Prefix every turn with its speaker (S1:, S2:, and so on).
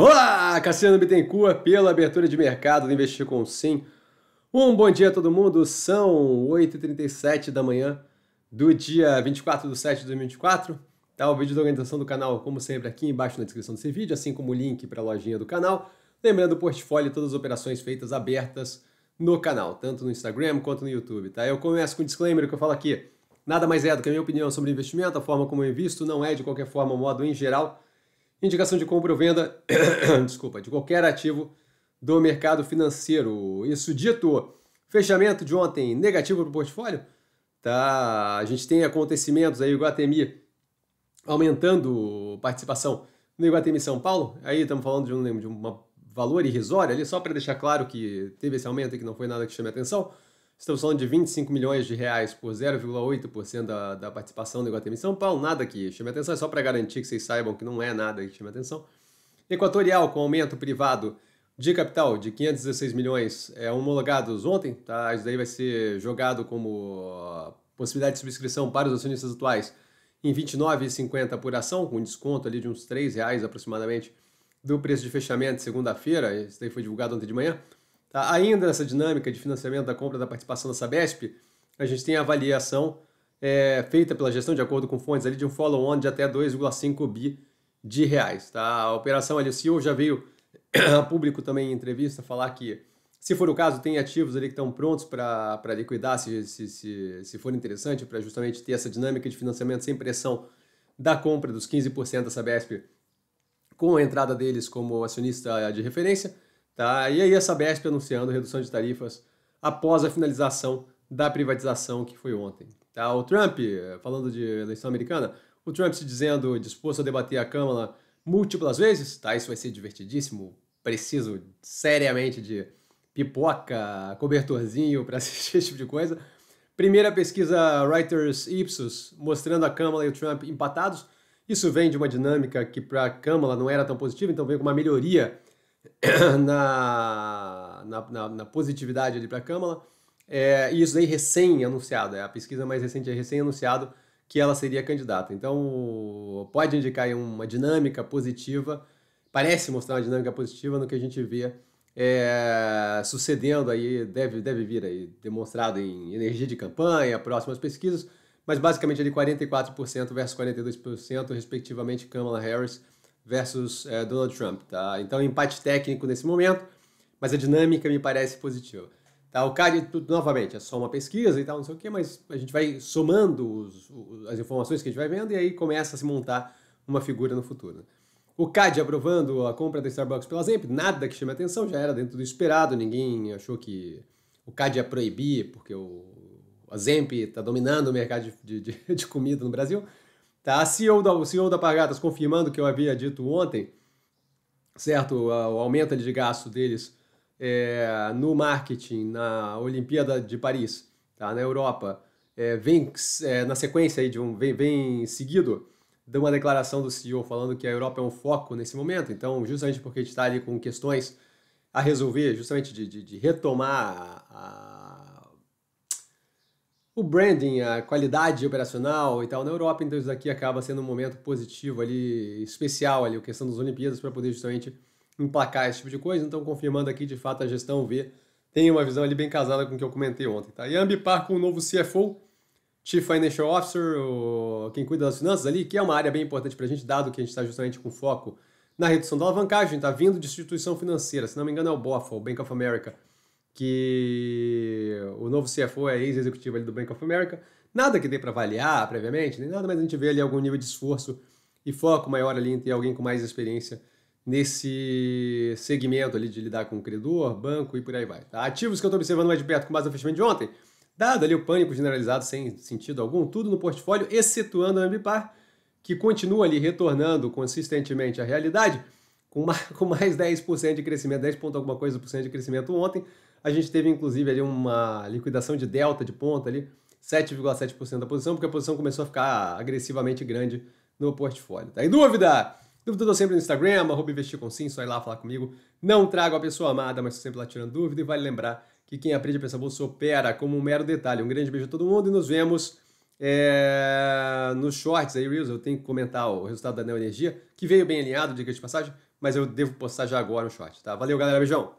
S1: Olá, Cassiano Bittencourt pela abertura de mercado do Investir com Sim. Um bom dia a todo mundo, são 8h37 da manhã do dia 24 de setembro de 2024. Tá o vídeo da organização do canal, como sempre, aqui embaixo na descrição desse vídeo, assim como o link para a lojinha do canal. Lembrando o portfólio e todas as operações feitas abertas no canal, tanto no Instagram quanto no YouTube. Tá? Eu começo com um disclaimer que eu falo aqui. Nada mais é do que a minha opinião sobre investimento, a forma como eu invisto, não é de qualquer forma, modo em geral, Indicação de compra ou venda, desculpa, de qualquer ativo do mercado financeiro. Isso dito, fechamento de ontem negativo para o portfólio. Tá, a gente tem acontecimentos aí, o Guatemi aumentando participação no Iguatemi São Paulo. Aí estamos falando de um, de um valor irrisório ali, só para deixar claro que teve esse aumento e que não foi nada que chame a atenção. Estamos falando de 25 milhões de reais por 0,8% da, da participação do Iguatemi São Paulo, nada que chame atenção, é só para garantir que vocês saibam que não é nada que chame atenção. Equatorial, com aumento privado de capital de 516 milhões é, homologados ontem, tá? isso daí vai ser jogado como ah, possibilidade de subscrição para os acionistas atuais em 29,50 por ação, com desconto ali de uns R$ reais aproximadamente do preço de fechamento segunda-feira, isso daí foi divulgado ontem de manhã. Tá? Ainda nessa dinâmica de financiamento da compra da participação da Sabesp, a gente tem a avaliação é, feita pela gestão, de acordo com fontes, ali, de um follow-on de até 2,5 bi de reais. Tá? A operação ali, o CEO já veio a público também em entrevista falar que, se for o caso, tem ativos ali que estão prontos para liquidar, se, se, se, se for interessante, para justamente ter essa dinâmica de financiamento sem pressão da compra dos 15% da Sabesp com a entrada deles como acionista de referência. Tá? E aí a Sabesp anunciando redução de tarifas após a finalização da privatização que foi ontem. Tá? O Trump, falando de eleição americana, o Trump se dizendo disposto a debater a Câmara múltiplas vezes, tá? Isso vai ser divertidíssimo. Preciso seriamente de pipoca, cobertorzinho para assistir esse tipo de coisa. Primeira pesquisa Reuters Ipsos mostrando a Câmara e o Trump empatados. Isso vem de uma dinâmica que para a Câmara não era tão positiva, então vem com uma melhoria na, na, na, na positividade ali para a Câmara. É, e isso aí recém-anunciado, é a pesquisa mais recente é recém-anunciado que ela seria candidata. Então, pode indicar uma dinâmica positiva, parece mostrar uma dinâmica positiva no que a gente vê é, sucedendo aí, deve, deve vir aí, demonstrado em energia de campanha, próximas pesquisas, mas basicamente ali 44% versus 42%, respectivamente, Kamala Harris versus é, Donald Trump, tá? Então, empate técnico nesse momento, mas a dinâmica me parece positiva. Tá, o CAD, novamente, é só uma pesquisa e tal, não sei o quê, mas a gente vai somando os, os, as informações que a gente vai vendo e aí começa a se montar uma figura no futuro. O CAD aprovando a compra da Starbucks pela Zemp, nada que chame atenção, já era dentro do esperado, ninguém achou que o CAD ia proibir, porque o, a Zemp está dominando o mercado de, de, de comida no Brasil. Tá? A CEO da, o CEO da Pagatas confirmando o que eu havia dito ontem, certo? O aumento de gasto deles é, no marketing na Olimpíada de Paris, tá? na Europa, é, vem é, na sequência aí de um vem, vem seguido de uma declaração do CEO falando que a Europa é um foco nesse momento. Então, justamente porque a gente está ali com questões a resolver, justamente de, de, de retomar a, a o branding, a qualidade operacional e tal na Europa, então isso daqui acaba sendo um momento positivo ali, especial ali, a questão das Olimpíadas para poder justamente emplacar esse tipo de coisa, então confirmando aqui de fato a gestão V tem uma visão ali bem casada com o que eu comentei ontem, tá? E a Ambipar com o novo CFO, Chief Financial Officer, quem cuida das finanças ali, que é uma área bem importante para a gente, dado que a gente está justamente com foco na redução da alavancagem, está vindo de instituição financeira, se não me engano é o BOFA, o Bank of America, que o novo CFO é ex-executivo ali do Bank of America. Nada que dê para avaliar previamente, nem nada, mas a gente vê ali algum nível de esforço e foco maior ali em ter alguém com mais experiência nesse segmento ali de lidar com credor, banco e por aí vai. Tá? Ativos que eu estou observando mais de perto com base no fechamento de ontem, dado ali o pânico generalizado sem sentido algum, tudo no portfólio, excetuando a Ambipar, que continua ali retornando consistentemente à realidade, com mais, com mais 10% de crescimento, 10 ponto alguma coisa por cento de crescimento ontem, a gente teve, inclusive, ali uma liquidação de delta de ponta ali, 7,7% da posição, porque a posição começou a ficar agressivamente grande no portfólio. Tá em dúvida? Dúvida eu tô sempre no Instagram, arroba investir com sim, só ir lá falar comigo. Não trago a pessoa amada, mas estou sempre lá tirando dúvida. E vale lembrar que quem aprende a pensar bolsa opera como um mero detalhe. Um grande beijo a todo mundo e nos vemos é, nos shorts aí, Reels. Eu tenho que comentar o resultado da Neo Energia, que veio bem alinhado, diga de passagem, mas eu devo postar já agora o short, tá? Valeu, galera. Beijão!